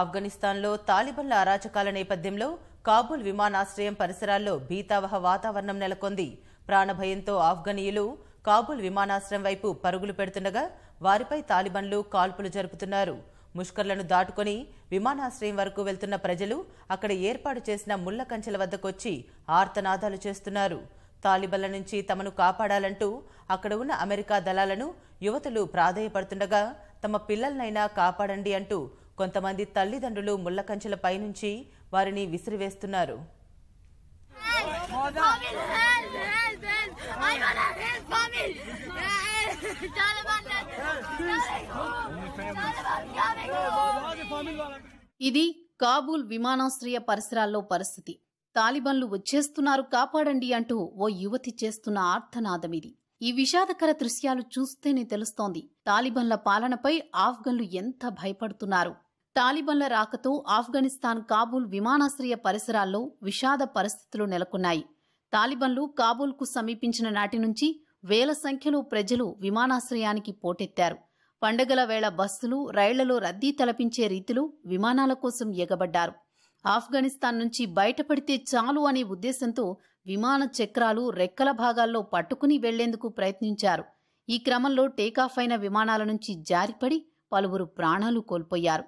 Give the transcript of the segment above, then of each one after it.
ఆఫ్ఘనిస్తాన్లో తాలిబన్ల అరాచకాల నేపథ్యంలో కాబూల్ విమానాశ్రయం పరిసరాల్లో భీతావహ వాతావరణం నెలకొంది ప్రాణభయంతో ఆఫ్ఘనీయులు కాబూల్ విమానాశ్రయం వైపు పరుగులు పెడుతుండగా వారిపై తాలిబన్లు కాల్పులు జరుపుతున్నారు ముష్కర్లను దాటుకొని విమానాశ్రయం వరకు వెళ్తున్న ప్రజలు అక్కడ ఏర్పాటు చేసిన ముళ్ల కంచెల వద్దకొచ్చి ఆర్తనాదాలు చేస్తున్నారు తాలిబన్ల నుంచి తమను కాపాడాలంటూ అక్కడ ఉన్న అమెరికా దళాలను యువతులు ప్రాధేయపడుతుండగా తమ పిల్లలనైనా కాపాడండి అంటూ కొంతమంది తల్లిదండ్రులు ముళ్ళకంచెల పైనుంచి వారిని విసిరివేస్తున్నారు ఇది కాబూల్ విమానాశ్రయ పరిసరాల్లో పరిస్థితి తాలిబన్లు వచ్చేస్తున్నారు కాపాడండి అంటూ ఓ యువతి చేస్తున్న ఆర్థనాదమిది ఈ విషాదకర దృశ్యాలు చూస్తేనే తెలుస్తోంది తాలిబన్ల పాలనపై ఆఫ్ఘన్లు ఎంత భయపడుతున్నారు తాలిబన్ల రాకతో ఆఫ్ఘనిస్తాన్ కాబూల్ విమానాశ్రయ పరిసరాల్లో విషాద పరిస్థితులు నెలకొన్నాయి తాలిబన్లు కాబూల్కు సమీపించిన నాటి నుంచి వేల సంఖ్యలో ప్రజలు విమానాశ్రయానికి పోటెత్తారు పండగల వేళ బస్సులు రైళ్లలో రద్దీ తలపించే రీతిలో విమానాల కోసం ఎగబడ్డారు ఆఫ్ఘనిస్తాన్ నుంచి బయటపడితే చాలు అనే ఉద్దేశంతో విమాన చక్రాలు రెక్కల భాగాల్లో పట్టుకుని వెళ్లేందుకు ప్రయత్నించారు ఈ క్రమంలో టేకాఫ్ అయిన విమానాల నుంచి జారిపడి పలువురు ప్రాణాలు కోల్పోయారు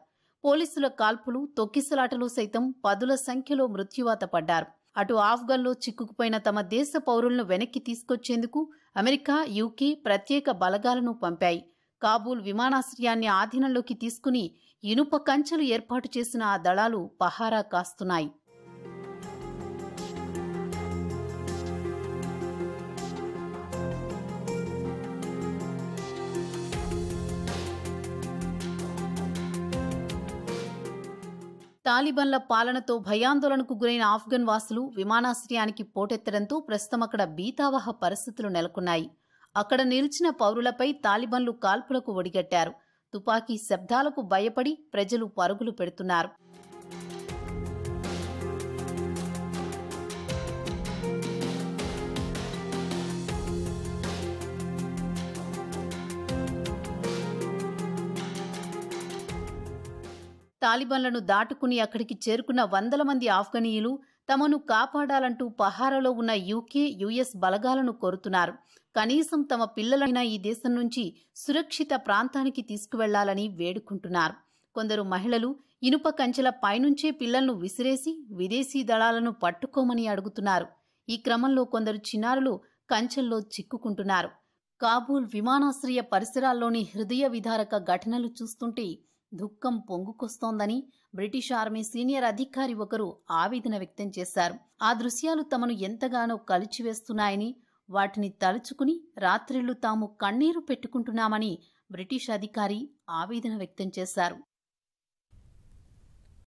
పోలీసుల కాల్పులు తొక్కిసలాటలు సైతం పదుల సంఖ్యలో మృత్యువాత పడ్డారు అటు ఆఫ్ఘన్లో చిక్కుకుపోయిన తమ దేశ పౌరులను వెనక్కి తీసుకొచ్చేందుకు అమెరికా యూకే ప్రత్యేక బలగాలను పంపాయి కాబూల్ విమానాశ్రయాన్ని ఆధీనంలోకి తీసుకుని ఇనుప కంచెలు ఏర్పాటు చేసిన ఆ దళాలు పహారా కాస్తున్నాయి తాలిబన్ల పాలనతో భయాందోళనకు గురైన ఆఫ్ఘన్ వాసులు విమానాశ్రయానికి పోటెత్తడంతో ప్రస్తుతం అక్కడ బీతావహ పరిస్థితులు నెలకొన్నాయి అక్కడ నిలిచిన పౌరులపై తాలిబన్లు కాల్పులకు ఒడిగట్టారు తుపాకీ శబ్దాలకు భయపడి ప్రజలు పరుగులు పెడుతున్నారు తాలిబన్లను దాటుకుని అక్కడికి చేరుకున్న వందల మంది ఆఫ్ఘనీయులు తమను కాపాడాలంటూ పహారాలో ఉన్న యూకే యుఎస్ బలగాలను కోరుతున్నారు కనీసం తమ పిల్లలైనా ఈ దేశం నుంచి సురక్షిత ప్రాంతానికి తీసుకువెళ్లాలని వేడుకుంటున్నారు కొందరు మహిళలు ఇనుప కంచెల పైనుంచే పిల్లలను విసిరేసి విదేశీ దళాలను పట్టుకోమని అడుగుతున్నారు ఈ క్రమంలో కొందరు చిన్నారులు కంచెల్లో చిక్కుకుంటున్నారు కాబూల్ విమానాశ్రయ పరిసరాల్లోని హృదయ విదారక ఘటనలు చూస్తుంటే దుఃఖం పొంగుకొస్తోందని బ్రిటిష్ ఆర్మీ సీనియర్ అధికారి ఒకరు ఆవేదన వ్యక్తం చేశారు ఆ దృశ్యాలు తమను ఎంతగానో కలిచివేస్తున్నాయని వాటిని తలుచుకుని రాత్రిళ్లు తాము కన్నీరు పెట్టుకుంటున్నామని బ్రిటిష్ అధికారి ఆవేదన వ్యక్తం చేశారు